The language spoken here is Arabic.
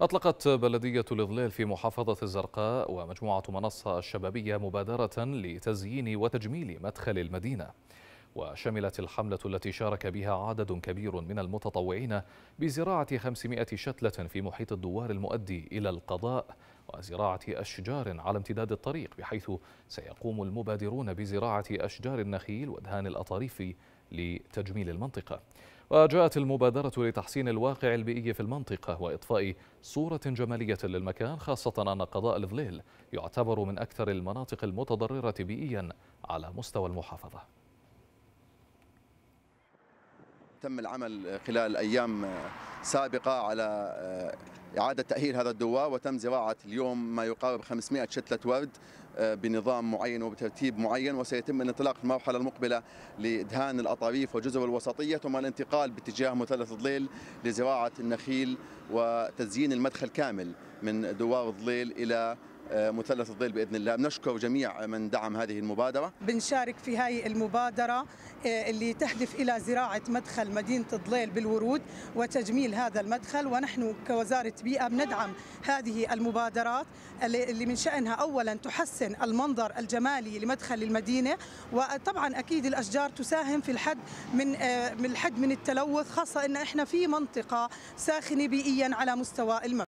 أطلقت بلدية الإظلال في محافظة الزرقاء ومجموعة منصة الشبابية مبادرة لتزيين وتجميل مدخل المدينة وشملت الحملة التي شارك بها عدد كبير من المتطوعين بزراعة 500 شتلة في محيط الدوار المؤدي إلى القضاء وزراعة أشجار على امتداد الطريق بحيث سيقوم المبادرون بزراعة أشجار النخيل ودهان الأطاريف لتجميل المنطقة وجاءت المبادرة لتحسين الواقع البيئي في المنطقة وإطفاء صورة جمالية للمكان خاصة أن قضاء الظليل يعتبر من أكثر المناطق المتضررة بيئيا على مستوى المحافظة تم العمل خلال أيام سابقة على آه، إعادة تأهيل هذا الدواء وتم زراعة اليوم ما يقارب 500 شتلة ورد آه، بنظام معين وبترتيب معين وسيتم الانطلاق في المرحلة المقبلة لإدهان الأطاريف والجزر الوسطية ثم الانتقال باتجاه مثلث الظليل لزراعة النخيل وتزيين المدخل كامل من دوار الظليل إلى آه، مثلث الظل باذن الله بنشكر جميع من دعم هذه المبادره بنشارك في هاي المبادره آه، اللي تهدف الى زراعه مدخل مدينه الضليل بالورود وتجميل هذا المدخل ونحن كوزاره بيئه بندعم هذه المبادرات اللي من شانها اولا تحسن المنظر الجمالي لمدخل المدينه وطبعا اكيد الاشجار تساهم في الحد من آه، من الحد من التلوث خاصه ان احنا في منطقه ساخنه بيئيا على مستوى المبنى